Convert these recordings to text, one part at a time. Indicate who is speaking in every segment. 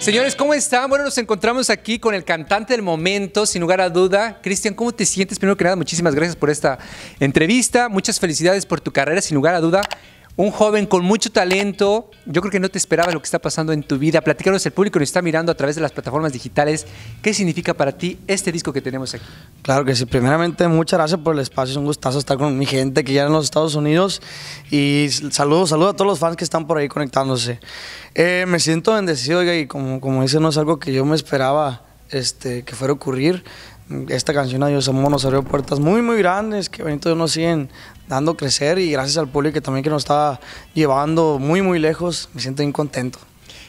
Speaker 1: Señores, ¿cómo están? Bueno, nos encontramos aquí con el cantante del momento, sin lugar a duda. Cristian, ¿cómo te sientes? Primero que nada, muchísimas gracias por esta entrevista. Muchas felicidades por tu carrera, sin lugar a duda un joven con mucho talento. Yo creo que no te esperaba lo que está pasando en tu vida. platícanos, el público lo está mirando a través de las plataformas digitales. ¿Qué significa para ti este disco que tenemos aquí?
Speaker 2: Claro que sí. Primeramente, muchas gracias por el espacio. Es un gustazo estar con mi gente que ya en los Estados Unidos. Y saludos, saludos a todos los fans que están por ahí conectándose. Eh, me siento bendecido y como, como dice, no es algo que yo me esperaba este, que fuera a ocurrir esta canción Adiós Amor nos abrió puertas muy, muy grandes que Benito nos siguen dando crecer y gracias al público que también que nos está llevando muy, muy lejos. Me siento bien contento.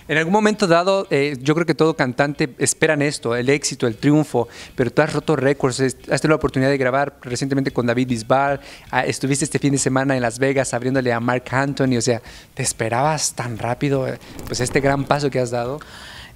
Speaker 1: En algún momento dado, eh, yo creo que todo cantante esperan esto, el éxito, el triunfo, pero tú has roto récords, has tenido la oportunidad de grabar recientemente con David Bisbal, ah, estuviste este fin de semana en Las Vegas abriéndole a Mark Anthony, o sea, ¿te esperabas tan rápido eh, pues este gran paso que has dado?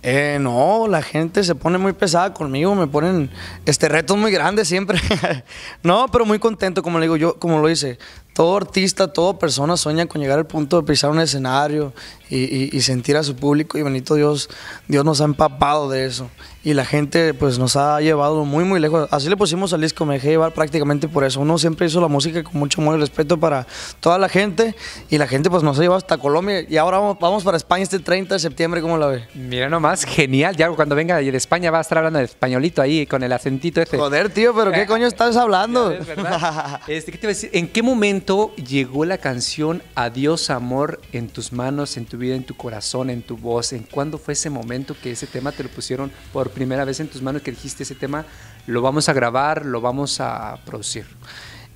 Speaker 1: Eh, no, la gente se pone muy pesada conmigo, me ponen este, retos muy
Speaker 2: grandes siempre. no, pero muy contento, como le digo yo, como lo hice todo artista, toda persona sueña con llegar al punto de pisar un escenario y, sentir a su público y bendito Dios, Dios nos ha empapado de eso y la gente pues nos ha llevado muy muy lejos. Así le pusimos al disco, me dejé llevar prácticamente por eso. Uno siempre hizo la música con mucho amor y respeto para toda la
Speaker 1: gente y la gente pues nos ha llevado hasta Colombia y ahora vamos, para España este 30 de septiembre, ¿cómo la ve? Mira nomás, genial, ya cuando venga de España va a estar hablando españolito ahí con el acentito ese. Joder tío, pero ¿qué coño estás hablando? Es verdad. Este, te a decir? ¿En qué momento llegó la canción Adiós amor en tus manos, en tu vida, en tu corazón, en tu voz? ¿En cuándo fue ese momento que ese tema te lo pusieron por primera vez en tus manos, que dijiste ese tema lo vamos a grabar, lo vamos a producir?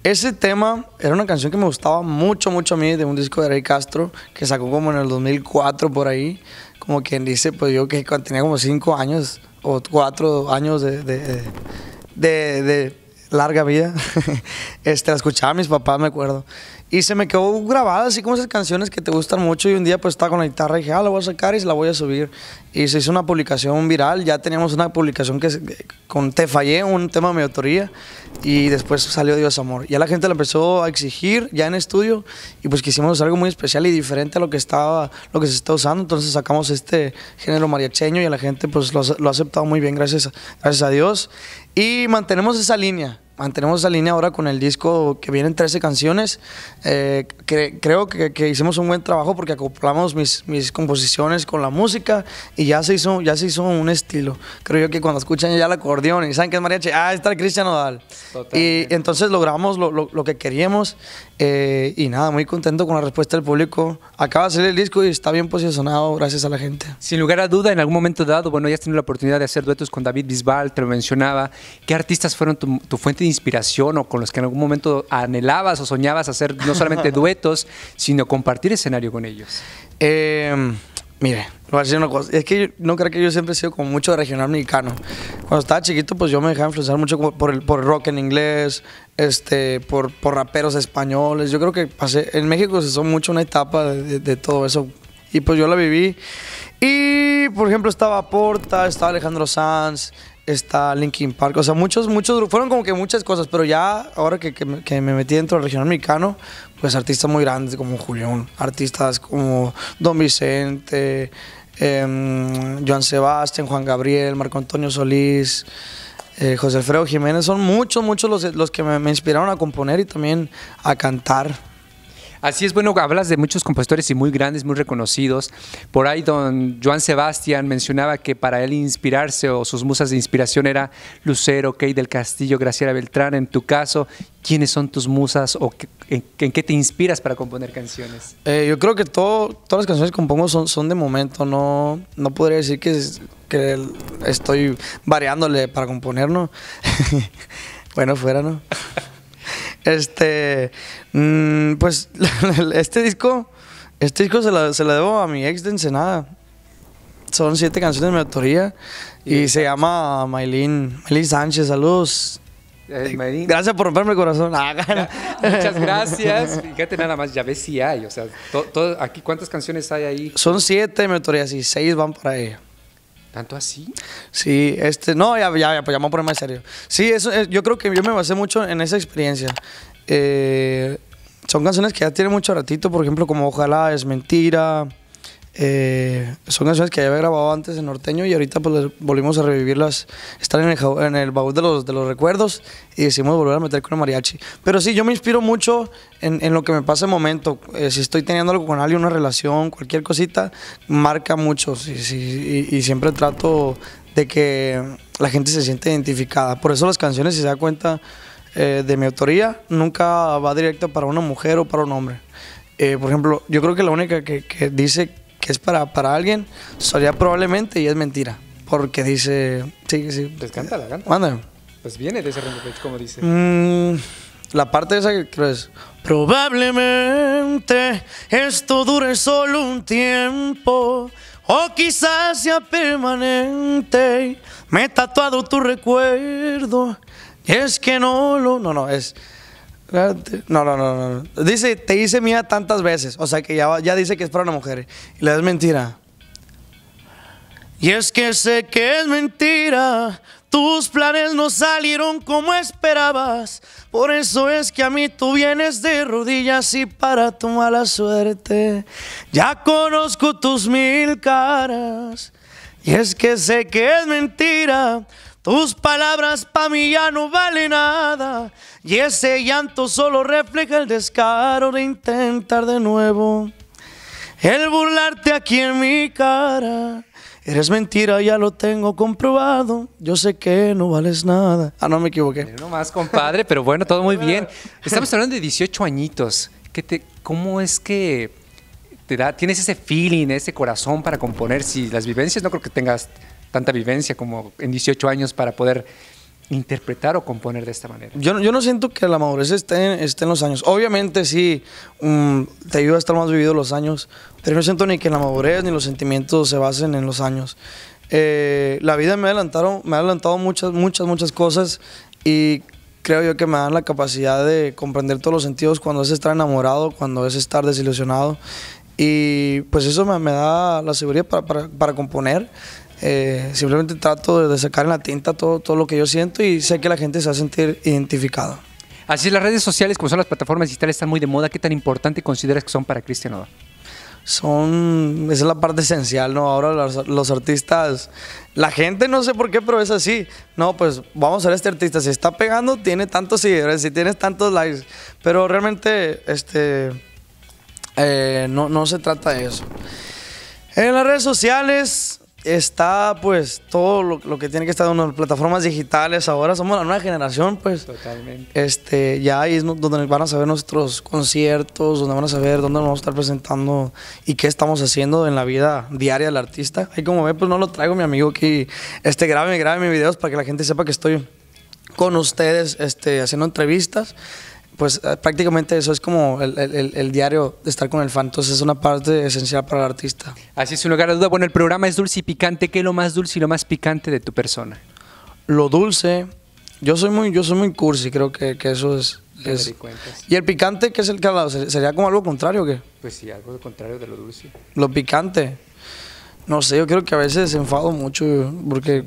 Speaker 1: Ese tema era una canción que me gustaba mucho,
Speaker 2: mucho a mí, de un disco de Rey Castro, que sacó como en el 2004 por ahí, como quien dice, pues yo que tenía como 5 años o 4 años de, de, de larga vida. este, la escuchaba a mis papás, me acuerdo. Y se me quedó grabada, así como esas canciones que te gustan mucho. Y un día, pues estaba con la guitarra y dije, ah, la voy a sacar y se la voy a subir. Y se hizo una publicación viral. Ya teníamos una publicación que con Te Fallé, un tema de mi autoría. Y después salió Dios Amor. Ya la gente la empezó a exigir, ya en estudio. Y pues quisimos hacer algo muy especial y diferente a lo que, estaba, lo que se está usando. Entonces sacamos este género mariacheño y a la gente pues lo, lo ha aceptado muy bien, gracias, gracias a Dios. Y mantenemos esa línea mantenemos esa línea ahora con el disco que vienen 13 canciones. Eh, creo que, que, hicimos un buen trabajo porque acoplamos mis, mis composiciones con la música y ya se, hizo, ya se hizo un estilo. Creo yo que cuando escuchan ya el acordeón y saben que es mariachi, ah, está el Cristian Odal. Y entonces logramos lo, lo, lo que queríamos eh, y nada, muy
Speaker 1: contento con la respuesta del público. Acaba de salir el disco y está bien posicionado gracias a la gente. Sin lugar a duda, en algún momento dado, bueno, ya has tenido la oportunidad de hacer duetos con David Bisbal, te lo mencionaba. ¿Qué artistas fueron tu, tu fuente de inspiración o con los que en algún momento anhelabas o soñabas hacer no solamente duetos, sino compartir escenario con ellos? Em, mire, voy a decir una cosa. Es
Speaker 2: que no creo que yo siempre he sido como mucho de regional mexicano. Cuando estaba chiquito, pues yo me dejaba influenciar mucho por el, por rock en inglés, este, por, por raperos españoles. Yo creo que pasé, en México se hizo mucho una etapa de todo eso. Y pues yo la viví. Y, por ejemplo, estaba Porta, estaba Alejandro Sanz, está Linkin Park. O sea, muchos, muchos, fueron como que muchas cosas, pero ya ahora que, me, metí dentro del regional mexicano, pues artistas muy grandes como Julián, artistas como Don Vicente, em, Joan Sebastián, Juan Gabriel, Marco Antonio Solís, eh, José Alfredo Jiménez, son
Speaker 1: muchos, muchos los, los que me, me inspiraron a componer y también a cantar. Así es, bueno, hablas de muchos compositores y muy grandes, muy reconocidos. Por ahí don Joan Sebastián mencionaba que para él inspirarse o sus musas de inspiración era Lucero, Key del Castillo, Graciela Beltrán. En tu caso, ¿quiénes son tus musas o en, qué te inspiras para componer canciones?
Speaker 2: Eh, yo creo que todas las canciones que compongo son, son de momento, no, no podría decir que, que estoy variándole para componer, ¿no? bueno, fuera, ¿no? Este, mm, pues este disco, este disco se lo se lo debo a mi ex de Ensenada. Son siete canciones de mi autoría y, se llama Maylin, Maylin Sánchez, saludos. Eh, eh, gracias por romperme el corazón. Ah, muchas gracias.
Speaker 1: Fíjate nada más, ya ves si hay. O sea, aquí, ¿cuántas canciones hay ahí?
Speaker 2: Son siete, mi autoría, y seis van para ella. ¿Tanto así? Sí, este, no, ya, ya, ya pues ya me voy a poner más serio. Sí, eso, eh, yo creo que yo me basé mucho en esa experiencia. Eh, son canciones que ya tienen mucho ratito, por ejemplo, como Ojalá es mentira, eh, son canciones que ya había grabado antes en norteño y ahorita pues volvimos a revivirlas, están en el, en baúl de los, de los recuerdos y decidimos volver a meter con el mariachi. Pero sí, yo me inspiro mucho en, en lo que me pasa el momento. Eh, si estoy teniendo algo con alguien, una relación, cualquier cosita, marca mucho sí, y, siempre trato de que la gente se siente identificada. Por eso las canciones, si se da cuenta, eh, de mi autoría nunca va directa para una mujer o para un hombre. por ejemplo, yo creo que la única que, que dice que es para, para alguien, sería probablemente y es mentira. Porque dice. Sí, sí. Pues cántala, cántala. Mándame. Pues viene de ese como dice. Mm, la parte esa que es. Probablemente esto dure solo un tiempo. O quizás sea permanente. Me he tatuado tu recuerdo. Y es que no lo. No, no, es. No, no, no, no. Dice, te hice mía tantas veces. O sea que ya, ya dice que es para una mujer. Y le das mentira. Y es que sé que es mentira. Tus planes no salieron como esperabas. Por eso es que a mí tú vienes de rodillas y para tu mala suerte. Ya conozco tus mil caras. Y es que sé que es mentira. Tus palabras pa' mí ya no valen nada y ese llanto solo refleja el descaro de intentar de nuevo. El burlarte aquí en mi cara. Eres mentira, ya lo tengo comprobado. Yo sé que no vales nada. Ah, no me equivoqué.
Speaker 1: No más, compadre, pero bueno, todo muy bien. Estamos hablando de 18 añitos. que te, ¿Cómo es que te da, tienes ese feeling, ese corazón para componer? Si las vivencias no creo que tengas tanta vivencia como en 18 años para poder interpretar o componer de esta manera.
Speaker 2: Yo, yo no siento que la madurez esté en, en los años. Obviamente sí, mm, te ayuda a estar más vivido los años, pero no siento ni que la madurez ni los sentimientos se basen en los años. Eh, la vida me ha adelantado, me adelantado muchas, muchas, muchas cosas y creo yo que me dan la capacidad de comprender todos los sentidos cuando es estar enamorado, cuando es estar desilusionado y pues eso me, da la seguridad para componer. Eh, simplemente trato de sacar en la tinta todo, todo lo que yo siento y sé que la gente se va a sentir
Speaker 1: identificada. Así las redes sociales, como son las plataformas digitales, están muy de moda. ¿Qué tan importante consideras que son para Cristian Son, esa es la parte esencial, ¿no? Ahora los,
Speaker 2: artistas, la gente no sé por qué, pero es así. No, pues vamos a ver este artista, si está pegando, tiene tantos seguidores, si tienes tantos likes, pero realmente este, eh, no, no se trata de eso. En las redes sociales está pues todo lo, que tiene que estar en las plataformas digitales ahora. Somos la nueva generación, pues. Totalmente. Este, ya ahí es donde van a saber nuestros conciertos, donde van a saber dónde nos vamos a estar presentando y qué estamos haciendo en la vida diaria del artista. Ahí como ve, pues no lo traigo mi amigo aquí, este, grabe, grabe mis videos para que la gente sepa que estoy con ustedes este, haciendo entrevistas pues eh, prácticamente eso es como el, diario
Speaker 1: de estar con el fan, entonces es una parte esencial para el artista. Así es, sin lugar a duda. Bueno, el programa es dulce y picante. ¿Qué es lo más dulce y lo más picante de tu persona? Lo dulce, yo soy muy, yo soy
Speaker 2: muy cursi, creo que, eso es. Y el picante, ¿qué es el calado? ¿Sería como algo contrario o qué?
Speaker 1: Pues sí, algo contrario de lo dulce.
Speaker 2: Lo picante. No sé, yo creo que a veces enfado mucho porque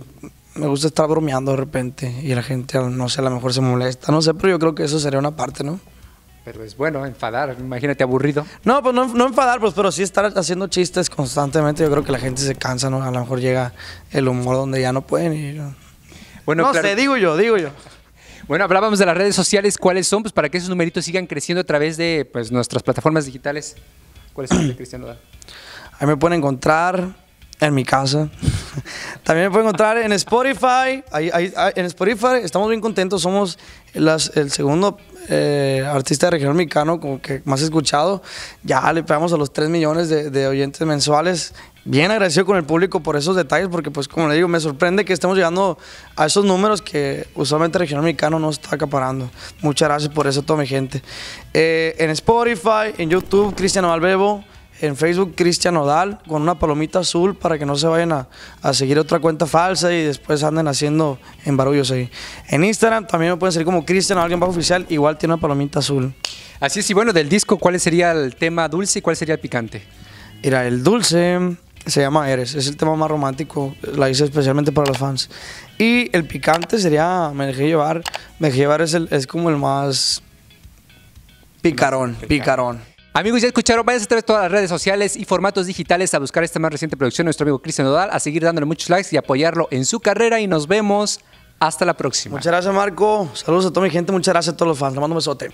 Speaker 2: me gusta estar bromeando de repente y la gente, no sé, a lo mejor se molesta, no sé, pero yo creo que eso sería una parte, ¿no?
Speaker 1: Pero es bueno enfadar, imagínate aburrido.
Speaker 2: No, pues no, no enfadar, pues, pero sí estar haciendo chistes constantemente, yo creo que la gente se cansa, ¿no? A lo mejor llega el humor donde ya no pueden ir. Bueno, no sé, digo
Speaker 1: yo, digo yo. Bueno, hablábamos de las redes sociales, ¿cuáles son? Pues para que esos numeritos sigan creciendo a través de pues, nuestras plataformas digitales. ¿Cuáles son, Cristiano?
Speaker 2: Ahí me pueden encontrar en mi casa. También me pueden encontrar en Spotify. Ahí, ahí, en Spotify estamos bien contentos. Somos las, el segundo eh, artista de región mexicano que más escuchado. Ya le pegamos a los 3 millones de, oyentes mensuales. Bien agradecido con el público por esos detalles, porque pues como le digo, me sorprende que estemos llegando a esos números que usualmente región regional mexicano no está acaparando. Muchas gracias por eso a toda mi gente. Eh, en Spotify, en YouTube, Cristiano Valbevo en Facebook Cristian Odal con una palomita azul para que no se vayan a, seguir otra cuenta falsa y después anden haciendo embarullos ahí. En Instagram también me pueden
Speaker 1: seguir como Cristian o alguien bajo oficial, igual tiene una palomita azul. Así es, y bueno, del disco, ¿cuál sería el tema dulce y cuál sería el picante? Mira, el dulce se llama Eres, es el tema más romántico,
Speaker 2: la hice especialmente para los fans. Y el picante sería Me dejé llevar, Me llevar es,
Speaker 1: el, es como el más picarón, picarón. Amigos, ya escucharon, vayan a través de todas las redes sociales y formatos digitales a buscar esta más reciente producción de nuestro amigo Cristian Nodal, a seguir dándole muchos likes y apoyarlo en su carrera y nos vemos hasta la próxima. Muchas gracias Marco, saludos a toda mi gente, muchas gracias a todos los fans, Le mando un besote.